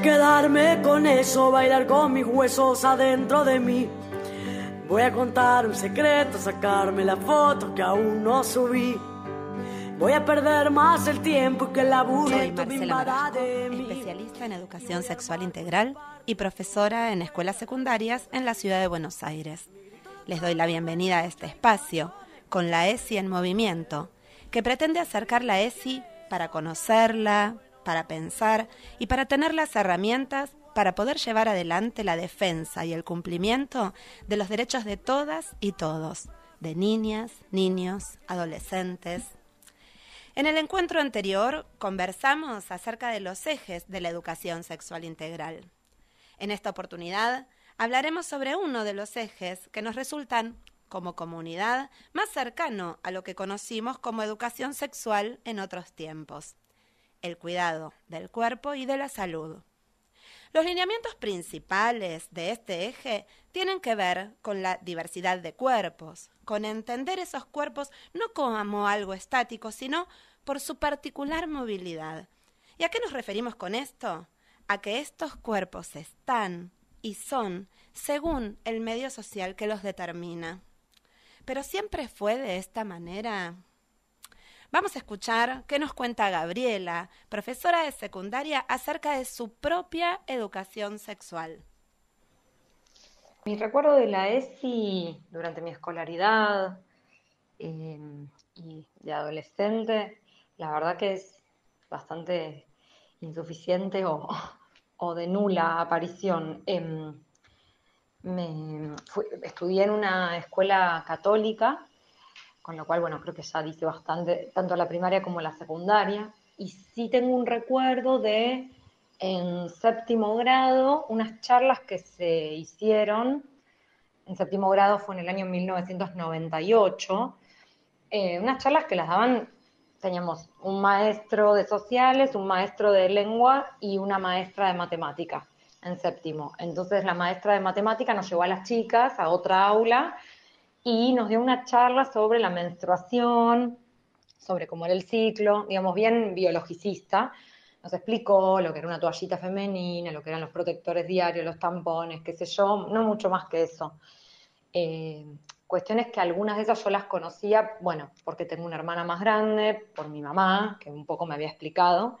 quedarme con eso, bailar con mis huesos adentro de mí. Voy a contar un secreto, sacarme la foto que aún no subí. Voy a perder más el tiempo que el abuso Soy Marcela Marasco, de especialista en educación sexual integral y profesora en escuelas secundarias en la ciudad de Buenos Aires. Les doy la bienvenida a este espacio con la ESI en movimiento, que pretende acercar la ESI para conocerla, para pensar y para tener las herramientas para poder llevar adelante la defensa y el cumplimiento de los derechos de todas y todos, de niñas, niños, adolescentes. En el encuentro anterior conversamos acerca de los ejes de la educación sexual integral. En esta oportunidad hablaremos sobre uno de los ejes que nos resultan, como comunidad, más cercano a lo que conocimos como educación sexual en otros tiempos, el cuidado del cuerpo y de la salud. Los lineamientos principales de este eje tienen que ver con la diversidad de cuerpos, con entender esos cuerpos no como algo estático, sino por su particular movilidad. ¿Y a qué nos referimos con esto? A que estos cuerpos están y son según el medio social que los determina. Pero siempre fue de esta manera. Vamos a escuchar qué nos cuenta Gabriela, profesora de secundaria, acerca de su propia educación sexual. Mi recuerdo de la ESI durante mi escolaridad em, y de adolescente, la verdad que es bastante insuficiente o, de nula aparición. Em, me, estudié en una escuela católica con lo cual, bueno, creo que ya dice bastante, tanto la primaria como la secundaria. Y sí tengo un recuerdo de en séptimo grado, unas charlas que se hicieron, en séptimo grado fue en el año 1998, eh, unas charlas que las daban, teníamos un maestro de sociales, un maestro de lengua y una maestra de matemáticas en séptimo. Entonces la maestra de matemática nos llevó a las chicas a otra aula y nos dio una charla sobre la menstruación, sobre cómo era el ciclo, digamos, bien biologicista. Nos explicó lo que era una toallita femenina, lo que eran los protectores diarios, los tampones, qué sé yo, no mucho más que eso. Eh, cuestiones que algunas de esas yo las conocía, bueno, porque tengo una hermana más grande, por mi mamá, que un poco me había explicado.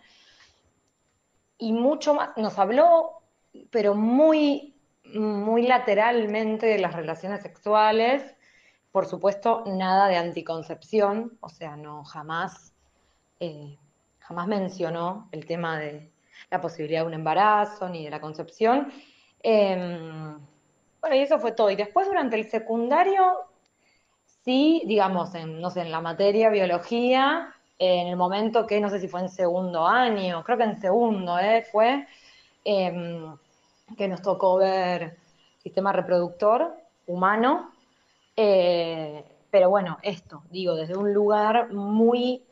Y mucho más, nos habló, pero muy, muy lateralmente de las relaciones sexuales por supuesto, nada de anticoncepción, o sea, no jamás, eh, jamás mencionó el tema de la posibilidad de un embarazo ni de la concepción. Em, bueno, y eso fue todo. Y después durante el secundario, sí, digamos, en, no sé, en la materia biología, en el momento que, no sé si fue en segundo año, creo que en segundo, eh, fue em, que nos tocó ver sistema reproductor humano eh, pero bueno, esto, digo, desde un lugar muy,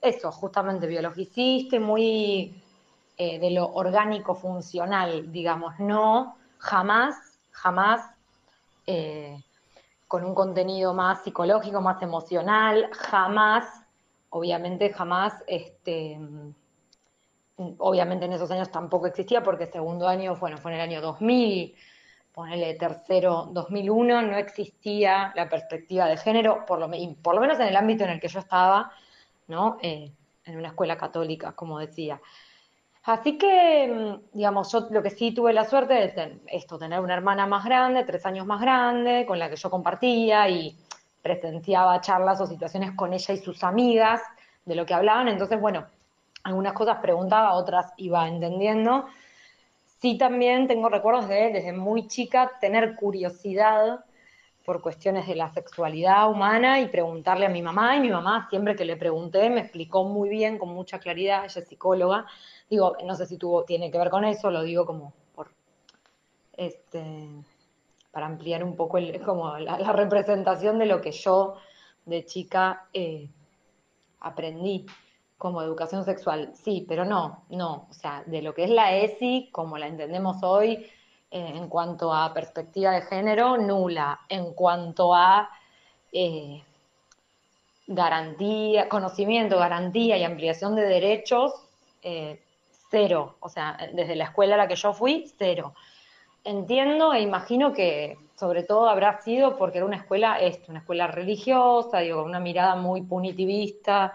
eso, justamente biologicista, muy eh, de lo orgánico funcional, digamos, no jamás, jamás eh, con un contenido más psicológico, más emocional, jamás, obviamente jamás, este, obviamente en esos años tampoco existía porque el segundo año, bueno, fue en el año 2000, ponele tercero 2001, no existía la perspectiva de género, por lo, menos en el ámbito en el que yo estaba, eh, en una escuela católica, como decía. Así que, mm, digamos, yo lo que sí tuve la suerte de esto, tener una hermana más grande, tres años más grande, con la que yo compartía y presenciaba charlas o situaciones con ella y sus amigas de lo que hablaban. Entonces, bueno, algunas cosas preguntaba, otras iba entendiendo Sí también tengo recuerdos de, desde muy chica, tener curiosidad por cuestiones de la sexualidad humana y preguntarle a mi mamá, y mi mamá siempre que le pregunté me explicó muy bien, con mucha claridad, ella es psicóloga, digo, no sé si tuvo, tiene que ver con eso, lo digo como por, este, para ampliar un poco como la, representación de lo que yo de chica eh, aprendí como educación sexual. Sí, pero no, no. O sea, de lo que es la ESI, como la entendemos hoy, eh, en cuanto a perspectiva de género, nula. En cuanto a eh, garantía, conocimiento, garantía y ampliación de derechos, eh, cero. O sea, desde la escuela a la que yo fui, cero. Entiendo e imagino que sobre todo habrá sido porque era una escuela esto, una escuela religiosa, digo, con una mirada muy punitivista,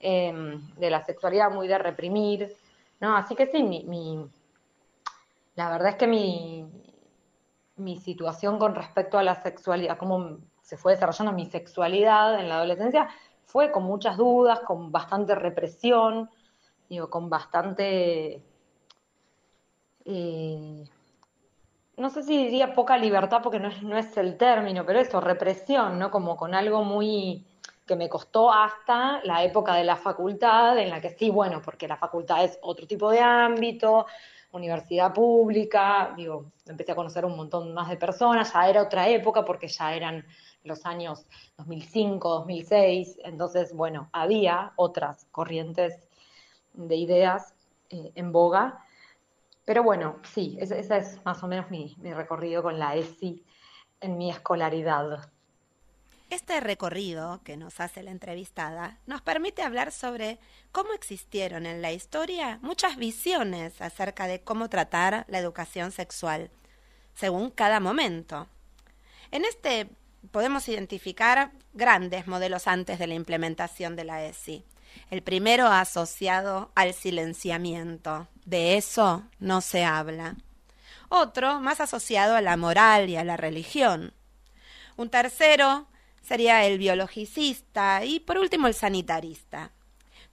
Em, de la sexualidad muy de reprimir, ¿no? Así que sí, mi, la verdad es que mi, situación con respecto a la sexualidad, cómo se fue desarrollando mi sexualidad en la adolescencia, fue con muchas dudas, con bastante represión, digo, con bastante... Eh, no sé si diría poca libertad porque no no es el término, pero eso, represión, ¿no? Como con algo muy que me costó hasta la época de la facultad, en la que sí, bueno, porque la facultad es otro tipo de ámbito, universidad pública, digo, empecé a conocer un montón más de personas, ya era otra época porque ya eran los años 2005, 2006, entonces, bueno, había otras corrientes de ideas eh, en boga, pero bueno, sí, ese, es más o menos mi recorrido con la ESI en mi escolaridad. Este recorrido que nos hace la entrevistada nos permite hablar sobre cómo existieron en la historia muchas visiones acerca de cómo tratar la educación sexual, según cada momento. En este podemos identificar grandes modelos antes de la implementación de la ESI. El primero asociado al silenciamiento. De eso no se habla. Otro más asociado a la moral y a la religión. Un tercero sería el biologicista y por último el sanitarista.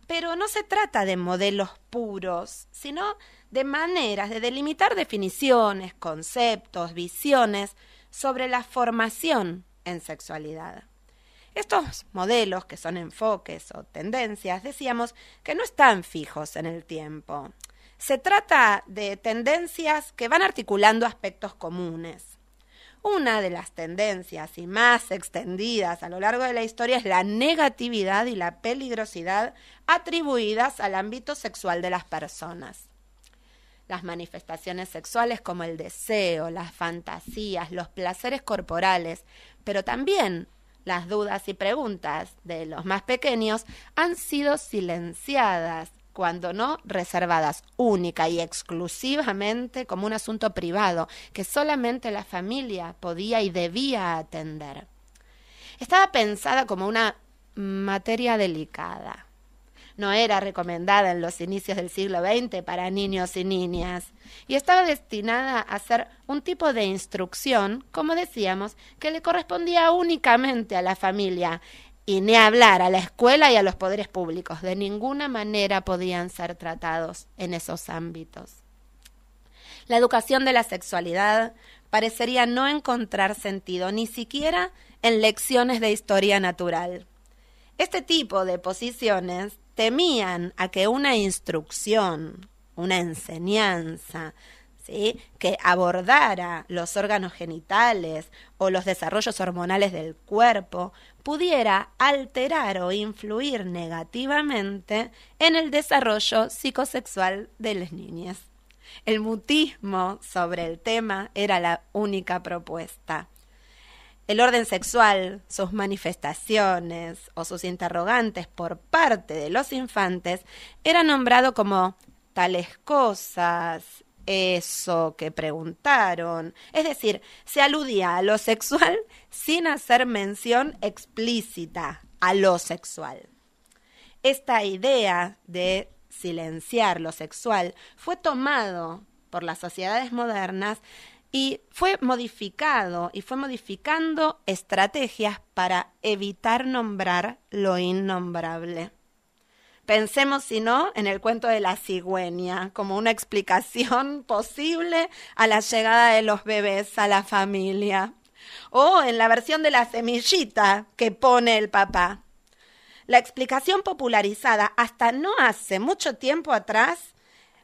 Pero no se trata de modelos puros, sino de maneras de delimitar definiciones, conceptos, visiones sobre la formación en sexualidad. Estos modelos, que son enfoques o tendencias, decíamos que no están fijos en el tiempo. Se trata de tendencias que van articulando aspectos comunes. Una de las tendencias y más extendidas a lo largo de la historia es la negatividad y la peligrosidad atribuidas al ámbito sexual de las personas. Las manifestaciones sexuales como el deseo, las fantasías, los placeres corporales, pero también las dudas y preguntas de los más pequeños han sido silenciadas cuando no reservadas única y exclusivamente como un asunto privado que solamente la familia podía y debía atender. Estaba pensada como una materia delicada. No era recomendada en los inicios del siglo XX para niños y niñas, y estaba destinada a ser un tipo de instrucción, como decíamos, que le correspondía únicamente a la familia y ni hablar a la escuela y a los poderes públicos. De ninguna manera podían ser tratados en esos ámbitos. La educación de la sexualidad parecería no encontrar sentido ni siquiera en lecciones de historia natural. Este tipo de posiciones temían a que una instrucción, una enseñanza, ¿sí? que abordara los órganos genitales o los desarrollos hormonales del cuerpo pudiera alterar o influir negativamente en el desarrollo psicosexual de las niñas. El mutismo sobre el tema era la única propuesta. El orden sexual, sus manifestaciones o sus interrogantes por parte de los infantes era nombrado como tales cosas, eso que preguntaron. Es decir, se aludía a lo sexual sin hacer mención explícita a lo sexual. Esta idea de silenciar lo sexual fue tomado por las sociedades modernas y fue modificado y fue modificando estrategias para evitar nombrar lo innombrable. Pensemos, si no, en el cuento de la cigüeña, como una explicación posible a la llegada de los bebés a la familia. O en la versión de la semillita que pone el papá. La explicación popularizada hasta no hace mucho tiempo atrás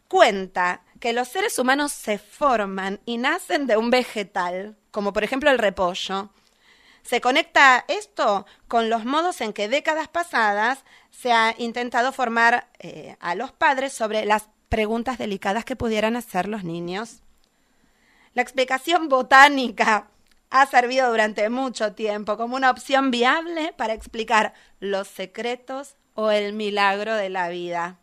cuenta que los seres humanos se forman y nacen de un vegetal, como por ejemplo el repollo, se conecta esto con los modos en que décadas pasadas se ha intentado formar eh, a los padres sobre las preguntas delicadas que pudieran hacer los niños. La explicación botánica ha servido durante mucho tiempo como una opción viable para explicar los secretos o el milagro de la vida.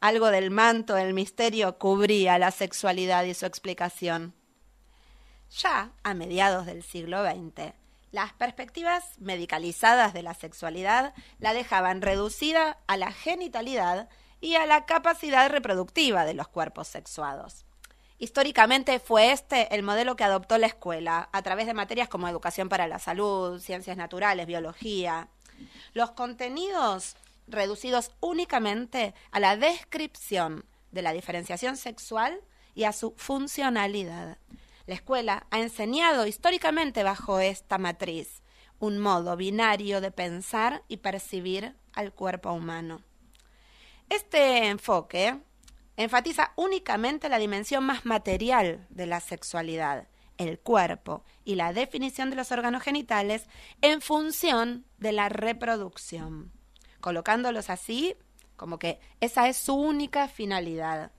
Algo del manto del misterio cubría la sexualidad y su explicación. Ya a mediados del siglo XX, las perspectivas medicalizadas de la sexualidad la dejaban reducida a la genitalidad y a la capacidad reproductiva de los cuerpos sexuados. Históricamente fue este el modelo que adoptó la escuela a través de materias como educación para la salud, ciencias naturales, biología. Los contenidos reducidos únicamente a la descripción de la diferenciación sexual y a su funcionalidad. La escuela ha enseñado históricamente bajo esta matriz un modo binario de pensar y percibir al cuerpo humano. Este enfoque enfatiza únicamente la dimensión más material de la sexualidad, el cuerpo y la definición de los órganos genitales en función de la reproducción, colocándolos así como que esa es su única finalidad,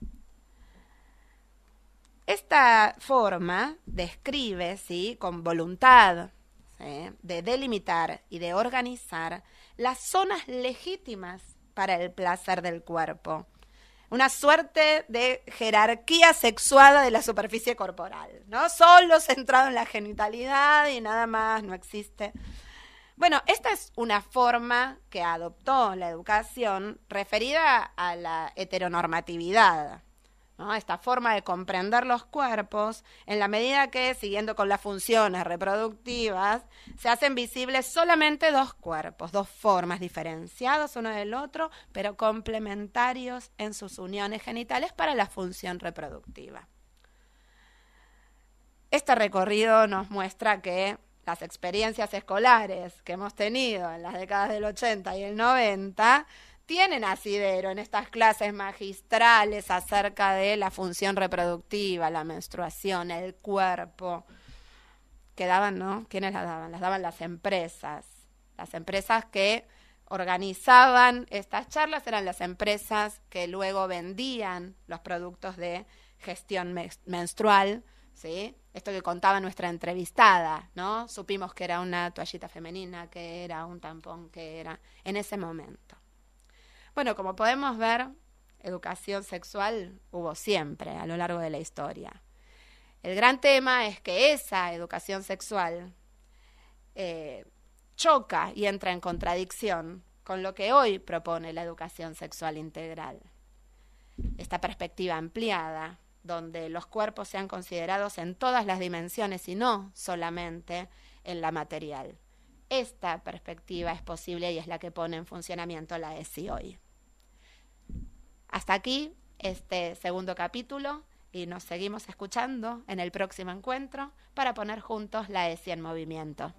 esta forma describe, ¿sí? con voluntad de delimitar y de organizar las zonas legítimas para el placer del cuerpo. Una suerte de jerarquía sexuada de la superficie corporal, ¿no? Solo centrado en la genitalidad y nada más, no existe. Bueno, esta es una forma que adoptó la educación referida a la heteronormatividad, esta forma de comprender los cuerpos, en la medida que, siguiendo con las funciones reproductivas, se hacen visibles solamente dos cuerpos, dos formas diferenciados uno del otro, pero complementarios en sus uniones genitales para la función reproductiva. Este recorrido nos muestra que las experiencias escolares que hemos tenido en las décadas del 80 y el 90 tienen asidero en estas clases magistrales acerca de la función reproductiva, la menstruación, el cuerpo, que daban, ¿no? ¿Quiénes las daban? Las daban las empresas. Las empresas que organizaban estas charlas eran las empresas que luego vendían los productos de gestión menstrual, ¿sí? Esto que contaba nuestra entrevistada, ¿no? Supimos que era una toallita femenina, que era un tampón, que era en ese momento. Bueno, como podemos ver, educación sexual hubo siempre a lo largo de la historia. El gran tema es que esa educación sexual eh, choca y entra en contradicción con lo que hoy propone la educación sexual integral. Esta perspectiva ampliada, donde los cuerpos sean considerados en todas las dimensiones y no solamente en la material. Esta perspectiva es posible y es la que pone en funcionamiento la ESI hoy. Hasta aquí este segundo capítulo y nos seguimos escuchando en el próximo encuentro para poner juntos la ESI en movimiento.